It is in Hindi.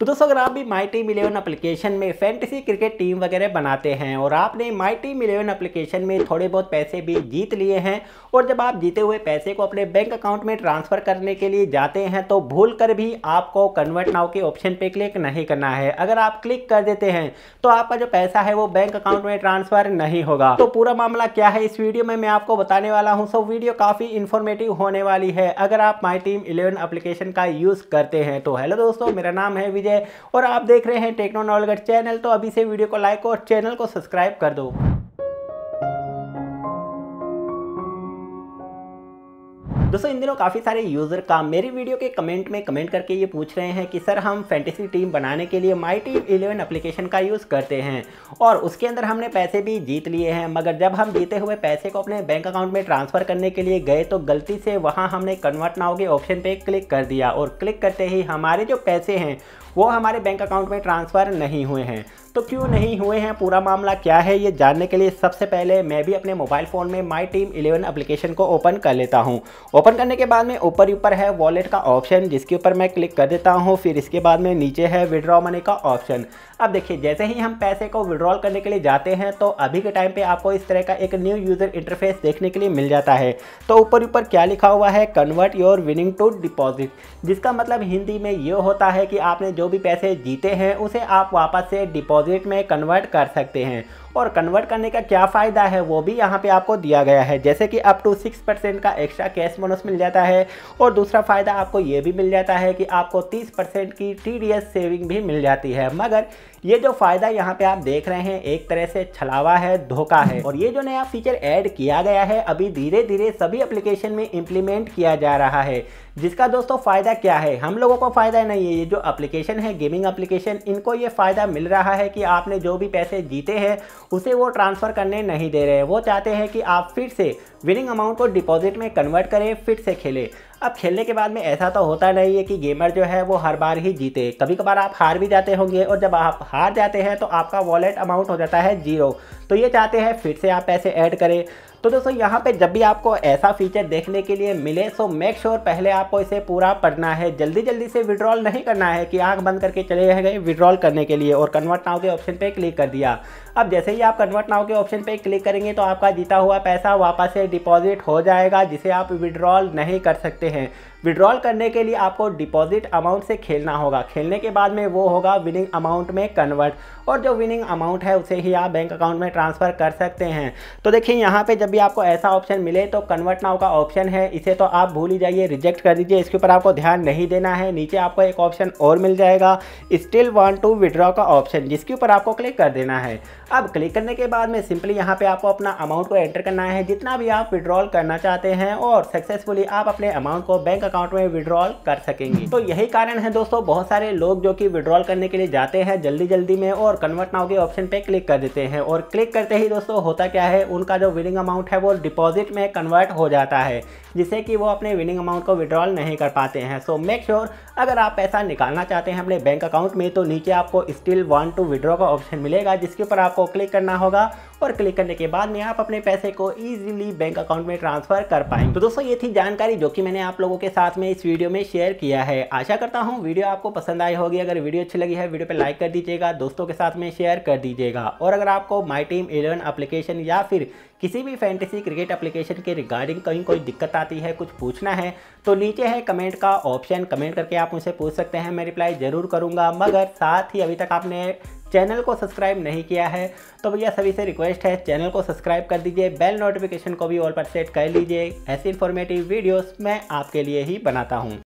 तो दोस्तों अगर आप भी माई टीम इलेवन एप्लीकेशन में फैंटेसी क्रिकेट टीम वगैरह बनाते हैं और आपने माई टीम इलेवन एप्लीकेशन में थोड़े बहुत पैसे भी जीत लिए हैं और जब आप जीते हुए पैसे को अपने बैंक अकाउंट में ट्रांसफ़र करने के लिए जाते हैं तो भूल कर भी आपको कन्वर्ट नाउ के ऑप्शन पे क्लिक नहीं करना है अगर आप क्लिक कर देते हैं तो आपका जो पैसा है वो बैंक अकाउंट में ट्रांसफ़र नहीं होगा तो पूरा मामला क्या है इस वीडियो में मैं आपको बताने वाला हूँ सो वीडियो काफ़ी इन्फॉर्मेटिव होने वाली है अगर आप माई टीम इलेवन अप्लीकेशन का यूज़ करते हैं तो हेलो दोस्तों मेरा नाम है विजय है और आप देख रहे हैं टेक्नो नॉलगढ़ चैनल तो अभी से वीडियो को लाइक और चैनल को सब्सक्राइब कर दो दोस्तों इन दिनों काफ़ी सारे यूज़र का मेरी वीडियो के कमेंट में कमेंट करके ये पूछ रहे हैं कि सर हम फैंटेसी टीम बनाने के लिए माई टीम इलेवन अप्लीकेशन का यूज़ करते हैं और उसके अंदर हमने पैसे भी जीत लिए हैं मगर जब हम जीते हुए पैसे को अपने बैंक अकाउंट में ट्रांसफ़र करने के लिए गए तो गलती से वहाँ हमने कन्वर्ट नाव के ऑप्शन पर क्लिक कर दिया और क्लिक करते ही हमारे जो पैसे हैं वो हमारे बैंक अकाउंट में ट्रांसफ़र नहीं हुए हैं तो क्यों नहीं हुए हैं पूरा मामला क्या है ये जानने के लिए सबसे पहले मैं भी अपने मोबाइल फ़ोन में माई टीम इलेवन अप्लीकेशन को ओपन कर लेता हूँ ओपन करने के बाद में ऊपर ऊपर है वॉलेट का ऑप्शन जिसके ऊपर मैं क्लिक कर देता हूँ फिर इसके बाद में नीचे है विड्रॉ मनी का ऑप्शन अब देखिए जैसे ही हम पैसे को विड्रॉल करने के लिए जाते हैं तो अभी के टाइम पे आपको इस तरह का एक न्यू यूज़र इंटरफेस देखने के लिए मिल जाता है तो ऊपर ऊपर क्या लिखा हुआ है convert your winning to deposit जिसका मतलब हिंदी में ये होता है कि आपने जो भी पैसे जीते हैं उसे आप वापस से डिपॉजिट में कन्वर्ट कर सकते हैं और कन्वर्ट करने का क्या फ़ायदा है वो भी यहाँ पे आपको दिया गया है जैसे कि अप टू सिक्स परसेंट का एक्स्ट्रा कैश बोनस मिल जाता है और दूसरा फ़ायदा आपको ये भी मिल जाता है कि आपको तीस परसेंट की टी सेविंग भी मिल जाती है मगर ये जो फ़ायदा यहाँ पे आप देख रहे हैं एक तरह से छलावा है धोखा है और ये जो नया फीचर ऐड किया गया है अभी धीरे धीरे सभी एप्लीकेशन में इम्प्लीमेंट किया जा रहा है जिसका दोस्तों फ़ायदा क्या है हम लोगों को फ़ायदा नहीं है ये जो एप्लीकेशन है गेमिंग एप्लीकेशन इनको ये फ़ायदा मिल रहा है कि आपने जो भी पैसे जीते हैं उसे वो ट्रांसफ़र करने नहीं दे रहे वो चाहते हैं कि आप फिर से विनिंग अमाउंट को डिपॉजिट में कन्वर्ट करें फिर से खेलें अब खेलने के बाद में ऐसा तो होता नहीं है कि गेमर जो है वो हर बार ही जीते कभी कभार आप हार भी जाते होंगे और जब आप हार जाते हैं तो आपका वॉलेट अमाउंट हो जाता है जीरो तो ये चाहते हैं फिर से आप पैसे ऐड करें तो दोस्तों यहाँ पे जब भी आपको ऐसा फीचर देखने के लिए मिले सो मेक श्योर पहले आपको इसे पूरा पढ़ना है जल्दी जल्दी से विड्रॉल नहीं करना है कि आंख बंद करके चले गए विड्रॉल करने के लिए और कन्वर्ट नाव के ऑप्शन पे क्लिक कर दिया अब जैसे ही आप कन्वर्ट नाव के ऑप्शन पे क्लिक करेंगे तो आपका जीता हुआ पैसा वापस से डिपॉजिट हो जाएगा जिसे आप विड्रॉल नहीं कर सकते सकते हैं विड्रॉल करने के लिए आपको डिपॉजिट अमाउंट से खेलना होगा खेलने के बाद में वो होगा विनिंग अमाउंट में कन्वर्ट और जो विनिंग अमाउंट है उसे ही आप बैंक अकाउंट में ट्रांसफ़र कर सकते हैं तो देखिए यहाँ पे जब भी आपको ऐसा ऑप्शन मिले तो कन्वर्ट नाउ का ऑप्शन है इसे तो आप भूल ही जाइए रिजेक्ट कर दीजिए इसके ऊपर आपको ध्यान नहीं देना है नीचे आपको एक ऑप्शन और मिल जाएगा स्टिल वन टू विड्रॉ का ऑप्शन जिसके ऊपर आपको क्लिक कर देना है अब क्लिक करने के बाद में सिंपली यहाँ पे आपको अपना अमाउंट को एंटर करना है जितना भी आप विड्रॉल करना चाहते हैं और सक्सेसफुली आप अपने अमाउंट अमाउंट को बैंक अकाउंट में विड्रॉल कर सकेंगे तो यही कारण है दोस्तों बहुत सारे लोग जो कि विड्रॉल करने के लिए जाते हैं जल्दी जल्दी में और कन्वर्ट नाउ के ऑप्शन पे क्लिक कर देते हैं और क्लिक करते ही दोस्तों होता क्या है उनका जो विनिंग अमाउंट है वो डिपॉजिट में कन्वर्ट हो जाता है जिससे कि वो अपने विनिंग अमाउंट को विड्रॉल नहीं कर पाते हैं सो मेक श्योर अगर आप पैसा निकालना चाहते हैं अपने बैंक अकाउंट में तो नीचे आपको स्टिल वन टू विड्रॉ का ऑप्शन मिलेगा जिसके ऊपर आपको क्लिक करना होगा पर क्लिक करने के बाद में आप अपने पैसे को ईजिली बैंक अकाउंट में ट्रांसफर कर पाएंगे तो दोस्तों ये थी जानकारी जो कि मैंने आप लोगों के साथ में इस वीडियो में शेयर किया है आशा करता हूँ वीडियो आपको पसंद आई होगी अगर वीडियो अच्छी लगी है वीडियो पर लाइक कर दीजिएगा दोस्तों के साथ में शेयर कर दीजिएगा और अगर आपको माई टीम इलेवन अप्लीकेशन या फिर किसी भी फैंटेसी क्रिकेट एप्लीकेशन के रिगार्डिंग कहीं कोई दिक्कत आती है कुछ पूछना है तो नीचे है कमेंट का ऑप्शन कमेंट करके आप मुझसे पूछ सकते हैं मैं रिप्लाई ज़रूर करूंगा मगर साथ ही अभी तक आपने चैनल को सब्सक्राइब नहीं किया है तो भैया सभी से रिक्वेस्ट है चैनल को सब्सक्राइब कर दीजिए बेल नोटिफिकेशन को भी ऑल पर सेट कर लीजिए ऐसी इन्फॉर्मेटिव वीडियोस मैं आपके लिए ही बनाता हूँ